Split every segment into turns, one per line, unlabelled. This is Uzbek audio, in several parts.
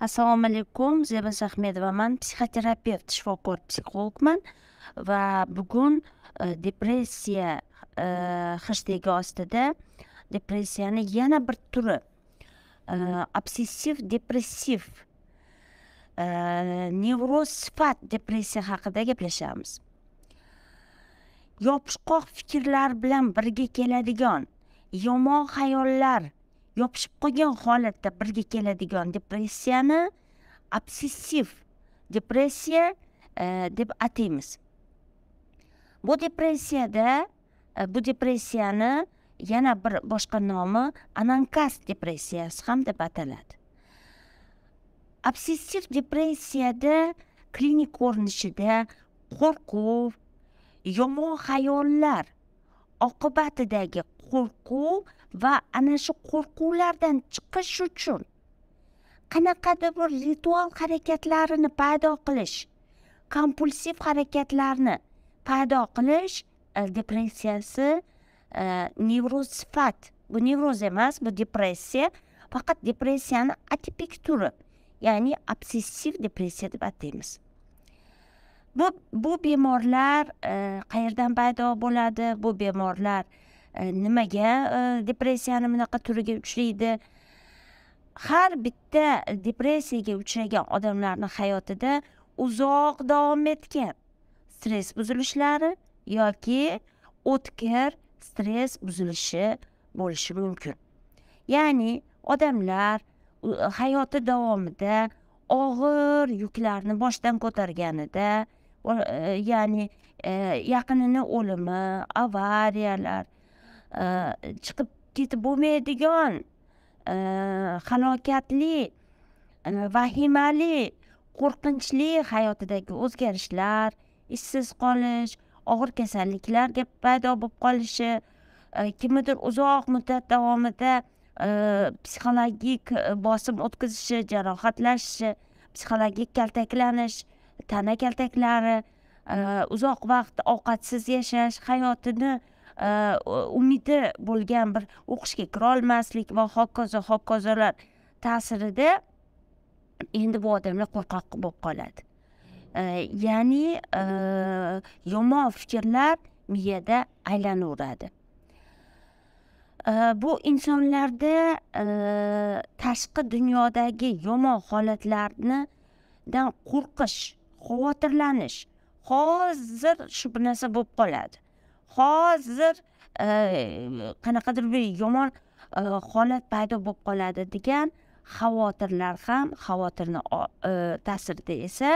assalomu alaykum zeba ahmedovaman psixoterapevt shifokor psixologman va bugun depressiya hashtegi ostida depressiyani yana bir turi obsessiv depressiv nevroz sifat depressiya haqida gaplashamiz yopishqoq fikrlar bilan birga keladigan yomon xayollar yopishib qolgan holatda birga keladigan depressiyani obsessiv depressiya e, deb ataymiz bu depressiyada e, bu depressiyani yana bir boshqa nomi anankas depressiyasi ham deb ataladi obsessiv depressiyada klinik ko'rinishida qo'rquv yomon xayollar oqibatidagi qo'rquv va ana shu qo'rquvlardan chiqish uchun qanaqadir bir ritual harakatlarini paydo qilish kompulsiv harakatlarni paydo qilish e, depressiyasi e, nevroz sifat bu nevroz emas bu depressiya faqat depressiyani atipik turi ya'ni obsessiv depressiya deb ataymiz bu bu bemorlar e, qayerdan paydo bo'ladi bu bemorlar e, Э, nimaga э, depressiyani bunaqa turiga uchraydi har bitta depressiyaga uchragan odamlarni hayotida uzoq davom etgan stress buzilishlari yoki o'tkir stress buzilishi bo'lishi mumkin ya'ni odamlar hayoti davomida og'ir yuklarni boshdan ko'targanida e, ya'ni e, yaqinini o'limi avariyalar chiqib ketib bo'lmaydigan halokatli vahimali qo'rqinchli hayotidagi o'zgarishlar ishsiz qolish og'ir kasalliklarga paydo bo'lib qolishi kimnidir uzoq muddat davomida psixologik bosim o'tkazishi jarohatlashishi psixologik kaltaklanish tana kaltaklari uzoq vaqt ovqatsiz yashash hayotini Э, umidi bo'lgan bir o'qishga kirolmaslik va hokazo hokazolar ta'sirida endi bu odamlar qo'rqoq bo'lib qoladi э, ya'ni э, yomon fikrlar miyada aylanaveradi bu insonlarda tashqi dunyodagi yomon holatlarnidan qo'rqish xavotirlanish hozir shu bir narsa bo'lib qoladi hozir e, qanaqadir bir yomon e, holat paydo bo'lib qoladi degan xavotirlar ham xavotirni e, ta'sirida esa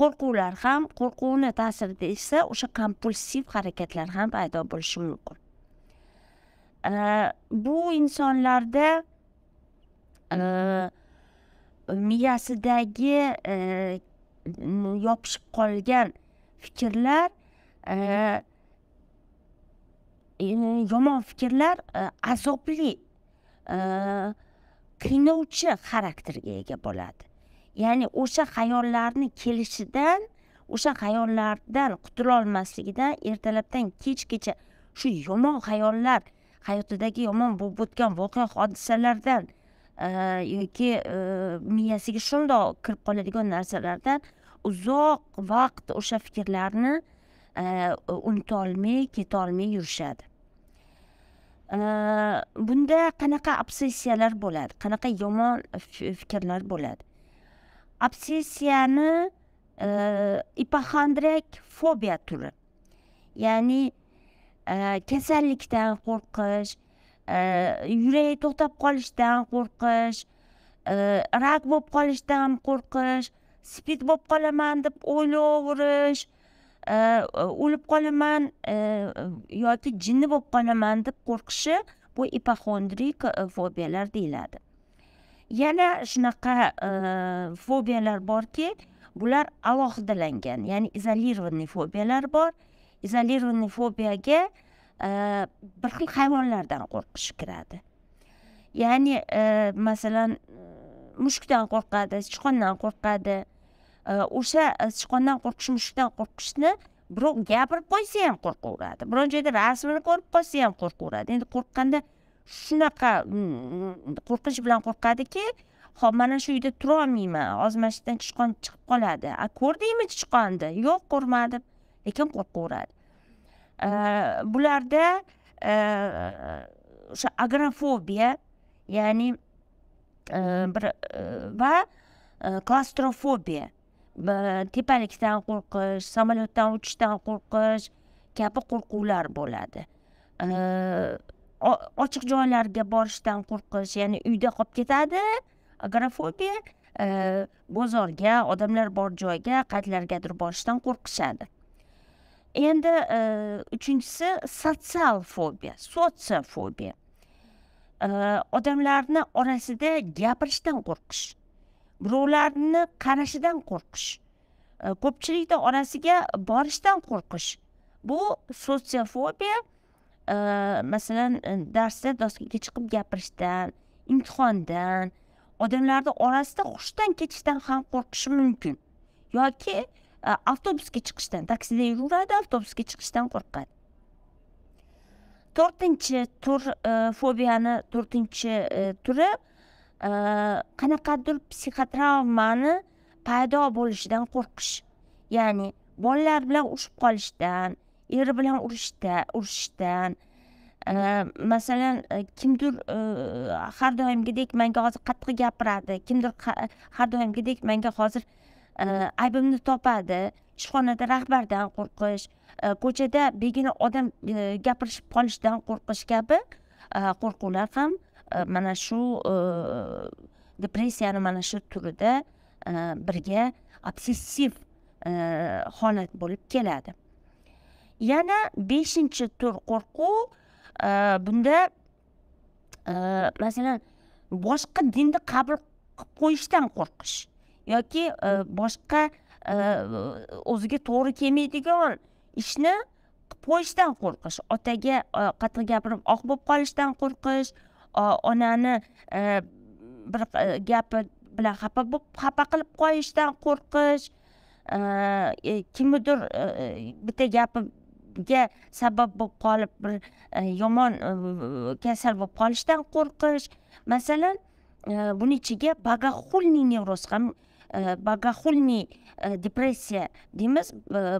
qo'rquvlar ham qo'rquvni ta'sirida esa o'sha kompulsiv harakatlar ham paydo bo'lishi mumkin bu insonlarda miyasidagi yopishib qolgan fikrlar Э, yomon fikrlar э, azobli э, qiynovchi xarakterga ega bo'ladi ya'ni o'sha xayollarni kelishidan o'sha xayollardan qutulolmasligidan ertalabdan kechgacha shu yomon xayollar hayotidagi yomon bo'lib o'tgan voqea hodisalardan e, yoki e, miyasiga shundoq kirib qoladigan narsalardan uzoq vaqt o'sha fikrlarni e, unuta olmay ketolmay yurishadi bunda qanaqa obsessiyalar bo'ladi qanaqa yomon fikrlar bo'ladi obsessiyani e, ipoxondriak fobiya turi ya'ni e, kasallikdan qo'rqish e, yuragi to'xtab qolishdan qo'rqish rak bo'lib qolishdan qo'rqish spid bo'lib qolaman deb o'ylayverish Э, э, o'lib qolaman э, yoki jinni bo'lib qolaman deb qo'rqishi bu ipoxondrik e, fobiyalar deyiladi yana shunaqa e, fobiyalar borki bular alohidalangan ya'ni izolirованный fobiyalar bor izolirованный fobiyaga e, bir xil hayvonlardan qo'rqish kiradi ya'ni masalan mushukdan qo'rqadi sichqondan qo'rqadi Э, o'sha э, sichqondan qo'rqish mushukdan qo'rqishni birov gapirib qo'ysa ham qo'rqaveradi biron joyda rasmini ko'rib qolsa ham qo'rqaveradi endi qo'rqqanda shunaqa mm, qo'rqinch bilan qo'rqadiki hop mana shu uyda turolmayman hozir mana shu yerdan sichqon chiqib qoladi a ko'rdingmi sichqonni yo'q ko'rmadim lekin qo'rqaveradi э, bularda o'sha agrofobiya ya'ni bir va klastrofobiya tepalikdan qo'rqish samolyotdan uchishdan qo'rqish kabi qo'rquvlar bo'ladi ochiq joylarga borishdan qo'rqish ya'ni uyda qolib ketadi agrofobiya bozorga odamlar bor joyga qayerlargadir borishdan qo'rqishadi endi uchinchisi sotsial fobiya sotsiofobiya odamlarni orasida gapirishdan qo'rqish birovlarni qarashidan qo'rqish e, ko'pchilikni orasiga borishdan qo'rqish bu sotsiofobiya e, masalan e, darsda doskaga chiqib gapirishdan imtihondan odamlarni orasida hushdan ketishdan ham qo'rqishi mumkin yoki avtobusga chiqishdan taksida yuraveradi avtobusga chiqishdan qo'rqadi to'rtinchi tur fobiyani to'rtinchi turi Э, qanaqadir psixotravmani paydo bo'lishidan qo'rqish ya'ni bolalar bilan urushib qolishdan eri bilan urishda urushishdan e, masalan e, kimdir e, har doimgidek menga hozir qattiq gapiradi kimdir har doimgidek menga hozir aybimni topadi ishxonada rahbardan qo'rqish ko'chada begina odam gapirishib qolishidan qo'rqish kabi qo'rquvlar ham E, mana shu e, depressiyani mana shu turida e, birga obsessiv holat bo'lib keladi yana beshinchi tur qo'rquv bunda masalan boshqa dinni qabul qilib qo'yishdan qo'rqish yoki boshqa o'ziga to'g'ri kelmaydigan ishni qilib qo'yishdan qo'rqish otaga qattiq gapirib oq bo'lib qolishdan qo'rqish onani e, bir e, gapi bilan xafa bo'lib xafa qilib qo'yishdan qo'rqish e, kimnidir bitta gapiga sabab bo'lib qolib bir yomon kasal bo'lib qolishdan qo'rqish masalan buni ichiga bagaxulni nevroz ham bagaxulni depressiya deymiz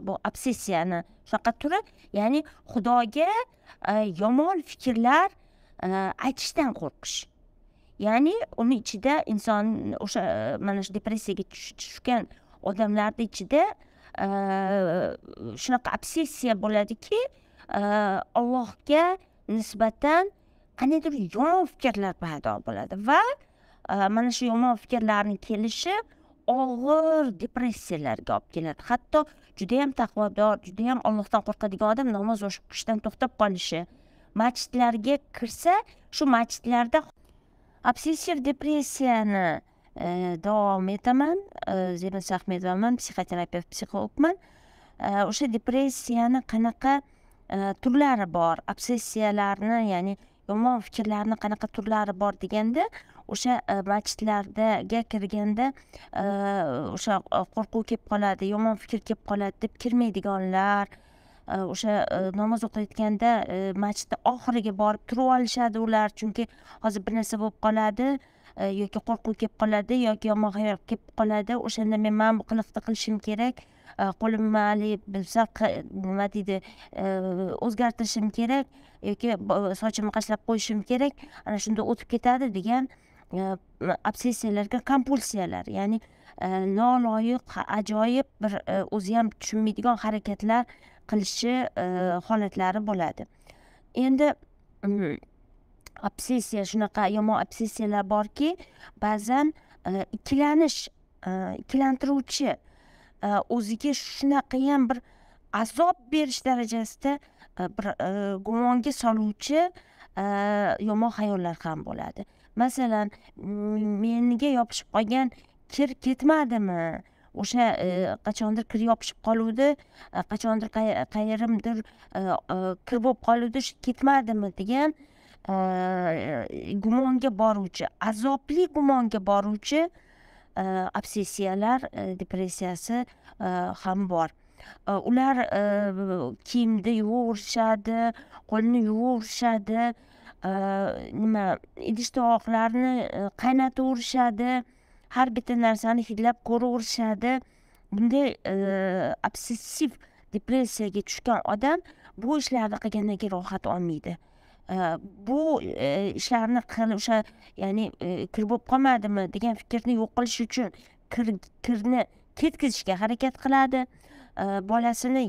bu obsessiyani shunaqa turi ya'ni xudoga yomon fikrlar aytishdan qo'rqish ya'ni uni ichida inson o'sha mana shu depressiyaga tushgan odamlarni ichida e, shunaqa obsessiya bo'ladiki e, allohga nisbatan qandaydir yomon fikrlar paydo bo'ladi va e, mana shu yomon fikrlarni kelishi og'ir depressiyalarga olib keladi hatto judayam taqvodor judayam ollohdan qo'rqadigan odam namoz o'qishdan to'xtab qolishi masjidlarga kirsa shu masjidlarda obsessiv depressiyani e, davom etaman e, zemin psixoterapevt psixologman e, o'sha depressiyani qanaqa e, turlari bor obsessiyalarni ya'ni yomon fikrlarni qanaqa turlari bor deganda o'sha e, masjidlardaga kirganda o'sha qo'rquv kelib qoladi yomon fikr kelib qoladi deb kirmaydiganlar E, o'sha e, namoz o'qiyotganda e, masjidni oxiriga borib turib olishadi ular chunki hozir bir narsa bo'lib qoladi yoki qo'rquv kelib qoladi yoki yomon xayol kelib qoladi o'shanda men mana bu qiliqni qilishim kerak qo'limni haligi sal nima deydi o'zgartirishim kerak yoki sochimni qashlab qo'yishim kerak ana shunda o'tib ketadi degan obsessiyalarga kompulsiyalar ya'ni noloyiq ajoyib bir o'zi ham tushunmaydigan harakatlar qilishi e, holatlari bo'ladi endi obsessiya shunaqa yomon obsessiyalar borki ba'zan e, ikkilanish e, ikkilantiruvchi o'ziga shunaqayam bir azob berish darajasida bir gumonga soluvchi yomon xayollar ham bo'ladi masalan menga yopishib qolgan kir ketmadimi o'sha e, qachondir kir yopishib qoluvdi e, qachondir qayerimdir e, kir bo'lib qoluvdi ketmadimi degan gumonga boruvchi azobli gumonga boruvchi obsessiyalar depressiyasi ham bor ular kiyimni yuvaverishadi qo'lni yuvaverishadi nima idish tovoqlarni qaynataverishadi har bitta narsani hidlab ko'raverishadi bunday e, obsessiv depressiyaga tushgan odam bu ishlarni qilgandan keyin rohat olmaydi e, bu e, ishlarni qil o'sha ya'ni kir bo'lib qolmadimi degan fikrni yo'q qilish uchun kir kirni ketkazishga harakat qiladi bolasini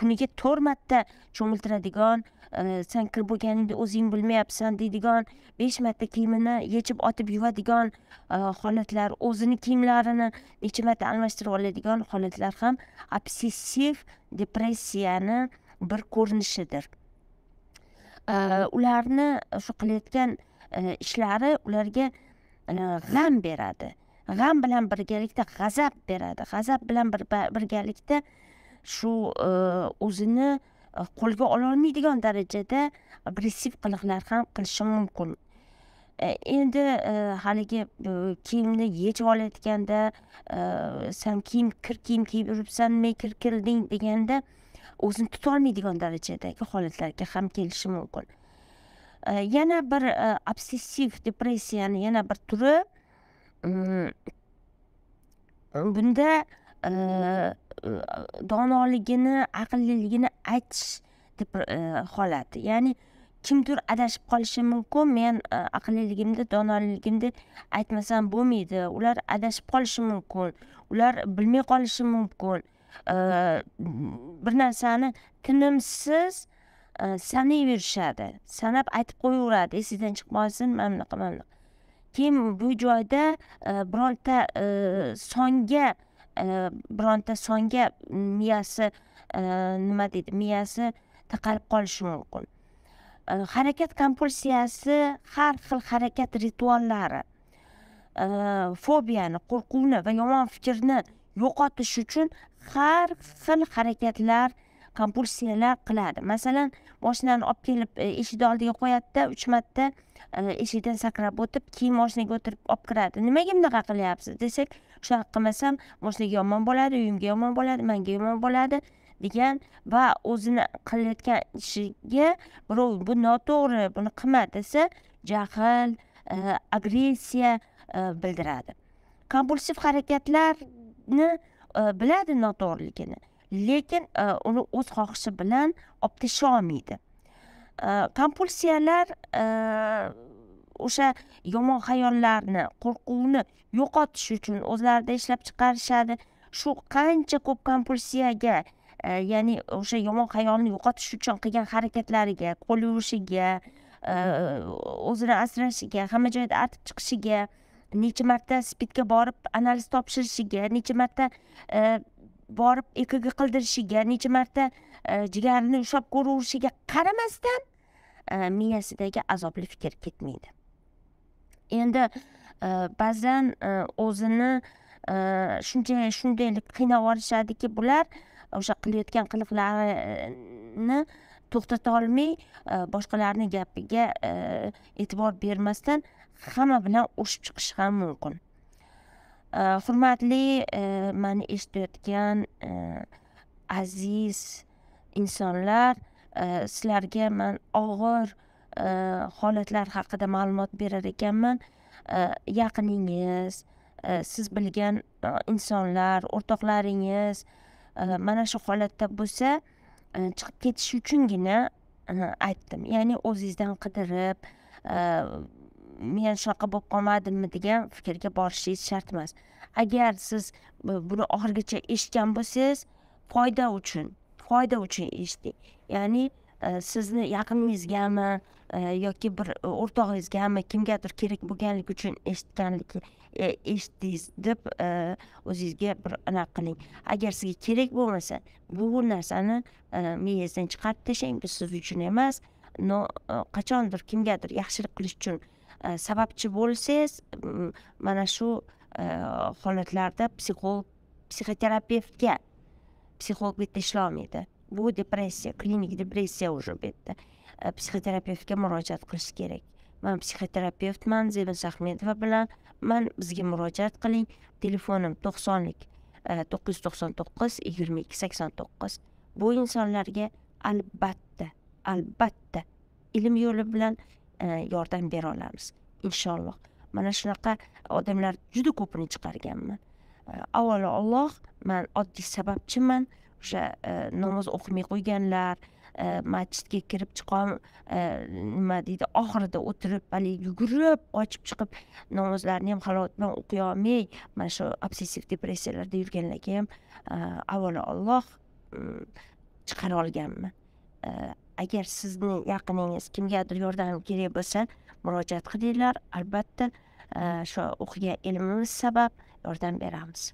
kuniga to'rt marta cho'miltiradigan e, san kir bo'lganingni o'zing bilmayapsan deydigan besh marta kiyimini yechib otib yuvadigan e, holatlar o'zini kiyimlarini necha marta almashtirib oladigan holatlar ham obsessiv depressiyani bir ko'rinishidir e, ularni shu qilayotgan ishlari ularga g'am beradi g'am bilan birgalikda g'azab beradi g'azab bilan birgalikda shu e, o'zini e, qo'lga ololmaydigan darajada agressiv qiliqlar ham qilishi mumkin e, endi haligi kiyimni yechib olayotganda san kiyim kir kiyim kiyib men kir kirding deganda o'zini tutolmaydigan darajadagi holatlarga ham kelishi mumkin yana bir obsessiv depressiyani yana bir turi mm, bunda E, donoligini aqlliligini aytish deb e, holat ya'ni kimdir adashib qolishi mumkin men e, aqlliligimni donoligimni aytmasam bo'lmaydi ular adashib qolishi mumkin ular bilmay qolishi mumkin bir narsani tinimsiz sanayverishadi sanab aytib qo'yaveradi esingdan chiqmasin mana bunaqa mana bunaqa keyin bu joyda bironta songa bironta songa miyasi nima deydi miyasi taqalib qolishi mumkin harakat kompulsiyasi har xil harakat rituallari fobiyani qo'rquvni va yomon fikrni yo'qotish uchun har xil harakatlar kompulsiyalar qiladi masalan moshinani olib kelib e, eshikni oldiga qo'yadida uch marta e, eshikdan sakrab o'tib keyin moshinaga o'tirib olib kiradi nimaga bunaqa qilyapsiz desak shunaqa qilmasam moshinaga yomon bo'ladi uyimga yomon bo'ladi manga yomon bo'ladi degan va o'zini qilayotgan ishiga birov bu noto'g'ri buni qilma desa jahl e, agressiya bildiradi kompulsiv harakatlarni biladi noto'g'riligini lekin e, uni o'z xohishi bilan olib tasha olmaydi e, kompulsiyalar e, o'sha yomon xayollarni qo'rquvni yo'qotish uchun o'zlarida ishlab chiqarishadi shu qancha ko'p kompulsiyaga ya'ni o'sha yomon xayolni yo'qotish uchun qilgan harakatlariga qo'l yuvishiga o'zini asrashiga hamma joyda artib chiqishiga necha marta spidga borib analiz topshirishiga necha marta borib ekg qildirishiga necha marta e, jigarini ushlab ko'raverishiga qaramasdan e, miyasidagi azobli fikr ketmaydi endi e, ba'zan o'zini shuncha shundaylik qiynab yuborishadiki bular o'sha qilayotgan qiliqlarini to'xtata olmay boshqalarni gapiga e'tibor bermasdan hamma bilan urushib chiqishi ham mumkin hurmatli mani eshitayotgan aziz insonlar sizlarga man og'ir holatlar haqida ma'lumot berar ekanman yaqiningiz siz bilgan insonlar o'rtoqlaringiz mana shu holatda bo'lsa chiqib ketish uchungina aytdim ya'ni o'zingizdan qidirib э, men shunaqa bo'lib qolmadimmi degan fikrga borishingiz shart emas agar siz e, buni oxirigacha eshitgan bo'lsangiz foyda uchun foyda uchun eshiting ya'ni e, sizni yaqiningizgami e, yoki bir o'rtog'ingizgami kimgadir kerak bo'lganligi uchun eshitganligi eshitdingiz deb o'zingizga bir anaqa qiling agar sizga kerak bo'lmasa bu narsani miyangizdan chiqarib tashlang bu siz uchun emas qachondir kimgadir yaxshilik qilish uchun sababchi bo'lsangiz mana shu holatlarda psixolog psixoterapevtga psixolog bu yerda ishlolmaydi bu depressiya klinik depressiya уже bu yerda psixoterapevtga murojaat qilish kerak man psixoterapevtman zebinsa ahmedova bilan man bizga murojaat qiling telefonim to'qsonlik to'qqiz yuz to'qson to'qqiz yigirma ikki sakson to'qqiz bu insonlarga albatta albatta ilm yo'li bilan E, yordam bera olamiz inshaalloh mana shunaqa odamlar juda ko'pini chiqarganman e, avvalo olloh man oddiy sababchiman o'sha e, namoz o'qimay qo'yganlar masjidga kirib chiqom nima deydi oxirida o'tirib haligi yugurib qochib chiqib namozlarni ham halovat bilan o'qiy olmay mana shu obsessiv depressiyalarda yurganlarga ham avvalo olloh mm, chiqara olganman agar sizning yaqiningiz kimgadir yordam kerak bo'lsa murojaat qilinglar albatta eh, shu o'qigan ilmimiz sabab yordam beramiz